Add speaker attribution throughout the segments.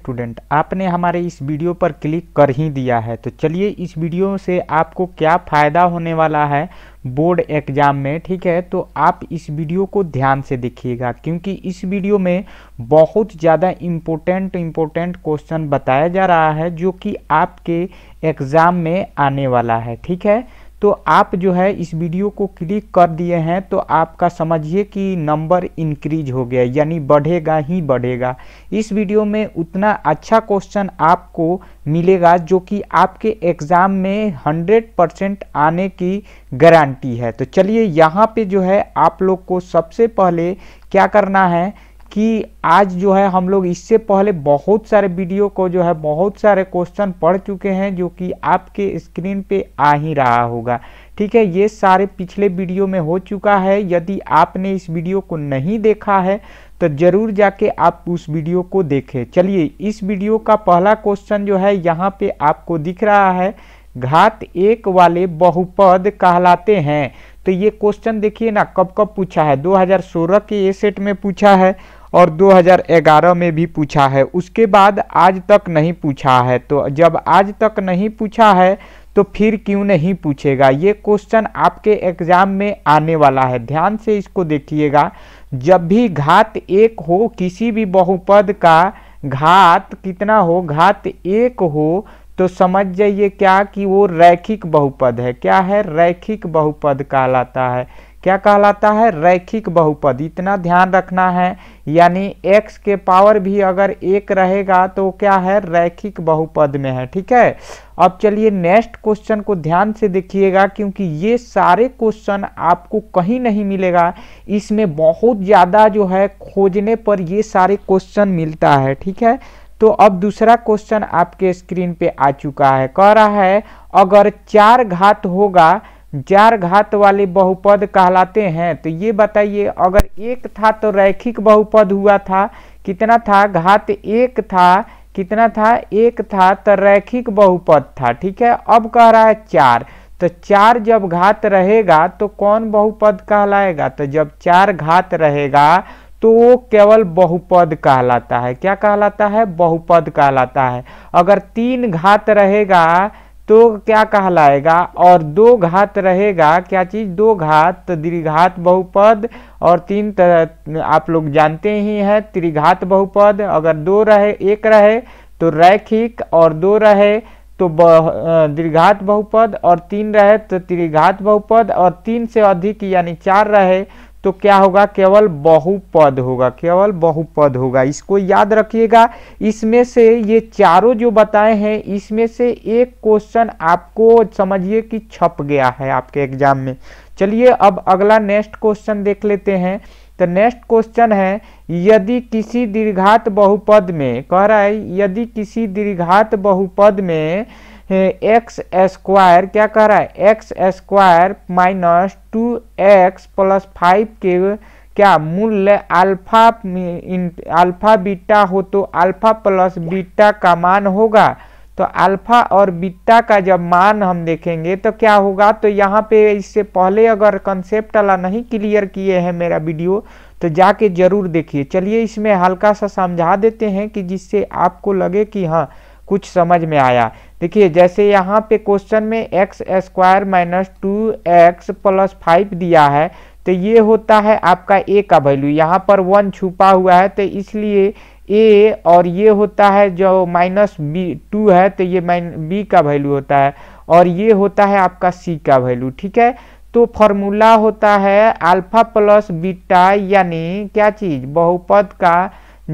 Speaker 1: student आपने हमारे इस वीडियो पर क्लिक कर ही दिया है तो चलिए इस वीडियो से आपको क्या फ़ायदा होने वाला है बोर्ड एग्जाम में ठीक है तो आप इस वीडियो को ध्यान से देखिएगा क्योंकि इस वीडियो में बहुत ज़्यादा इम्पोर्टेंट इम्पोर्टेंट क्वेश्चन बताया जा रहा है जो कि आपके एग्ज़ाम में आने वाला है ठीक है तो आप जो है इस वीडियो को क्लिक कर दिए हैं तो आपका समझिए कि नंबर इंक्रीज हो गया यानी बढ़ेगा ही बढ़ेगा इस वीडियो में उतना अच्छा क्वेश्चन आपको मिलेगा जो कि आपके एग्ज़ाम में 100 परसेंट आने की गारंटी है तो चलिए यहाँ पे जो है आप लोग को सबसे पहले क्या करना है कि आज जो है हम लोग इससे पहले बहुत सारे वीडियो को जो है बहुत सारे क्वेश्चन पढ़ चुके हैं जो कि आपके स्क्रीन पे आ ही रहा होगा ठीक है ये सारे पिछले वीडियो में हो चुका है यदि आपने इस वीडियो को नहीं देखा है तो ज़रूर जाके आप उस वीडियो को देखें चलिए इस वीडियो का पहला क्वेश्चन जो है यहाँ पे आपको दिख रहा है घात एक वाले बहुपद कहलाते हैं तो ये क्वेश्चन देखिए ना कब कब पूछा है 2016 के ए सेट में पूछा है और 2011 में भी पूछा है उसके बाद आज तक नहीं पूछा है तो जब आज तक नहीं पूछा है तो फिर क्यों नहीं पूछेगा ये क्वेश्चन आपके एग्जाम में आने वाला है ध्यान से इसको देखिएगा जब भी घात एक हो किसी भी बहुपद का घात कितना हो घात एक हो तो समझ जाइए क्या कि वो रैखिक बहुपद है क्या है रैखिक बहुपद कहलाता है क्या कहलाता है रैखिक बहुपद इतना ध्यान रखना है यानी x के पावर भी अगर एक रहेगा तो क्या है रैखिक बहुपद में है ठीक है अब चलिए नेक्स्ट क्वेश्चन को ध्यान से देखिएगा क्योंकि ये सारे क्वेश्चन आपको कहीं नहीं मिलेगा इसमें बहुत ज़्यादा जो है खोजने पर ये सारे क्वेश्चन मिलता है ठीक है तो अब दूसरा क्वेश्चन आपके स्क्रीन पे आ चुका है कह रहा है अगर चार घात होगा चार घात वाले बहुपद कहलाते हैं तो ये बताइए अगर एक था तो रैखिक बहुपद हुआ था कितना था घात एक था कितना था एक था तो रैखिक बहुपद था ठीक है अब कह रहा है चार तो चार जब घात रहेगा तो कौन बहुपद कहलाएगा तो जब चार घात रहेगा तो वो केवल बहुपद कहलाता है क्या कहलाता है बहुपद कहलाता है अगर तीन घात रहेगा तो क्या कहलाएगा और दो घात रहेगा क्या चीज़ दो घात द्विघात बहुपद और तीन तरह आप लोग जानते ही हैं त्रिघात बहुपद अगर दो रहे एक रहे तो रैखिक और दो रहे तो द्विघात बहुपद और तीन रहे तो त्रिघात बहुपद और तीन से अधिक यानी चार रहे तो क्या होगा केवल बहुपद होगा केवल बहुपद होगा इसको याद रखिएगा इसमें से ये चारों जो बताए हैं इसमें से एक क्वेश्चन आपको समझिए कि छप गया है आपके एग्जाम में चलिए अब अगला नेक्स्ट क्वेश्चन देख लेते हैं तो नेक्स्ट क्वेश्चन है यदि किसी दीर्घात बहुपद में कह रहा है यदि किसी दीर्घात बहुपद में एक्स स्क्वायर क्या कह रहा है X square minus two x plus five के क्या मूल्य अल्फा अल्फा बीटा हो तो अल्फा प्लस बीटा का मान होगा तो अल्फा और बीटा का जब मान हम देखेंगे तो क्या होगा तो यहाँ पे इससे पहले अगर कंसेप्ट वाला नहीं क्लियर किए हैं मेरा वीडियो तो जाके जरूर देखिए चलिए इसमें हल्का सा समझा देते हैं कि जिससे आपको लगे कि हाँ कुछ समझ में आया देखिए जैसे यहाँ पे क्वेश्चन में x square minus two x plus five दिया है तो ये होता है आपका ए का वैल्यू यहाँ पर वन छुपा हुआ है तो इसलिए ए और ये होता है जो माइनस बी टू है तो ये माइन बी का वैल्यू होता है और ये होता है आपका सी का वैल्यू ठीक है तो फॉर्मूला होता है अल्फा प्लस बीटा यानी क्या चीज़ बहुपद का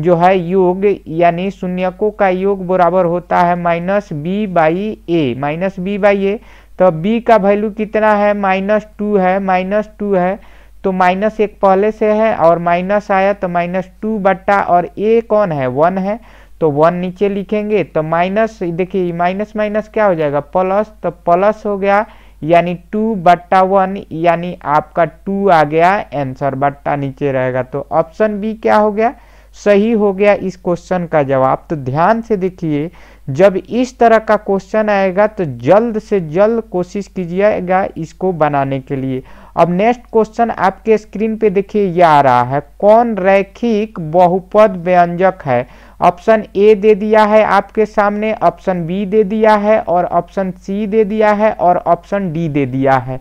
Speaker 1: जो है योग यानी शून्यकों का योग बराबर होता है minus b by a minus b by a तो बी का वैल्यू कितना है माइनस टू है माइनस टू है तो माइनस एक पहले से है और माइनस आया तो माइनस टू बट्टा और ए कौन है वन है तो वन नीचे लिखेंगे तो माइनस देखिए माइनस माइनस क्या हो जाएगा प्लस तो प्लस हो गया यानी टू बट्टा वन यानी आपका टू आ गया आंसर बट्टा नीचे रहेगा तो ऑप्शन बी क्या हो गया सही हो गया इस क्वेश्चन का जवाब तो ध्यान से देखिए जब इस तरह का क्वेश्चन आएगा तो जल्द से जल्द कोशिश कीजिएगा इसको बनाने के लिए अब नेक्स्ट क्वेश्चन आपके स्क्रीन पे देखिए यह आ रहा है कौन रैखिक बहुपद व्यंजक है ऑप्शन ए दे दिया है आपके सामने ऑप्शन बी दे दिया है और ऑप्शन सी दे दिया है और ऑप्शन डी दे दिया है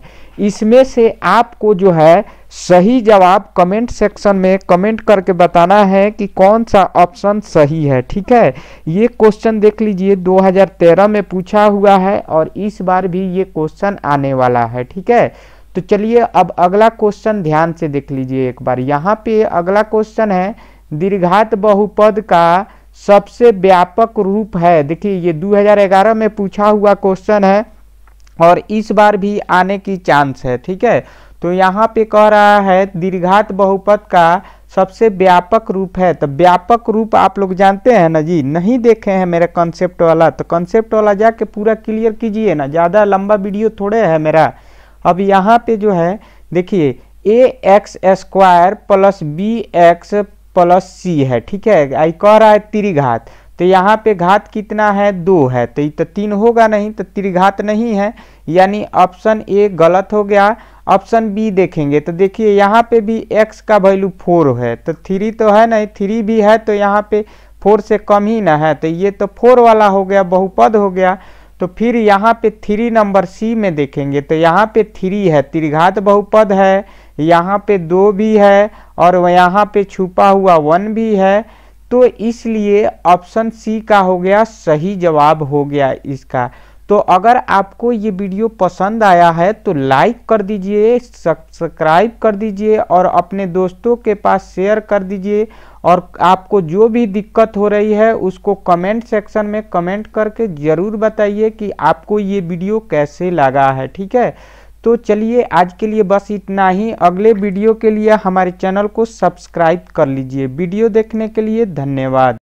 Speaker 1: इसमें से आपको जो है सही जवाब कमेंट सेक्शन में कमेंट करके बताना है कि कौन सा ऑप्शन सही है ठीक है ये क्वेश्चन देख लीजिए 2013 में पूछा हुआ है और इस बार भी ये क्वेश्चन आने वाला है ठीक है तो चलिए अब अगला क्वेश्चन ध्यान से देख लीजिए एक बार यहाँ पे अगला क्वेश्चन है दीर्घात बहुपद का सबसे व्यापक रूप है देखिए ये 2011 में पूछा हुआ क्वेश्चन है और इस बार भी आने की चांस है ठीक है तो यहाँ पे कह रहा है दीर्घात बहुपद का सबसे व्यापक रूप है तो व्यापक रूप आप लोग जानते हैं ना जी नहीं देखे हैं मेरा कॉन्सेप्ट वाला तो कॉन्सेप्ट वाला जाके पूरा क्लियर कीजिए ना ज़्यादा लंबा वीडियो थोड़े है मेरा अब यहाँ पे जो है देखिए a x square plus b x plus c है ठीक है आई कह रहा है त्रिघात तो यहाँ पे घात कितना है दो है तो ये तो तीन होगा नहीं तो त्रिघात नहीं है यानी ऑप्शन ए गलत हो गया ऑप्शन बी देखेंगे तो देखिए यहाँ पे भी एक्स का वैल्यू फोर है तो थ्री तो है नहीं थ्री भी है तो यहाँ पे फोर से कम ही ना है तो ये तो फोर वाला हो गया बहुपद हो गया तो फिर यहाँ पे थ्री नंबर सी में देखेंगे तो यहाँ पे थ्री है त्रिघात बहुपद है यहाँ पे दो भी है और यहाँ पे छुपा हुआ वन भी है तो इसलिए ऑप्शन सी का हो गया सही जवाब हो गया इसका तो अगर आपको ये वीडियो पसंद आया है तो लाइक कर दीजिए सब्सक्राइब कर दीजिए और अपने दोस्तों के पास शेयर कर दीजिए और आपको जो भी दिक्कत हो रही है उसको कमेंट सेक्शन में कमेंट करके ज़रूर बताइए कि आपको ये वीडियो कैसे लगा है ठीक है तो चलिए आज के लिए बस इतना ही अगले वीडियो के लिए हमारे चैनल को सब्सक्राइब कर लीजिए वीडियो देखने के लिए धन्यवाद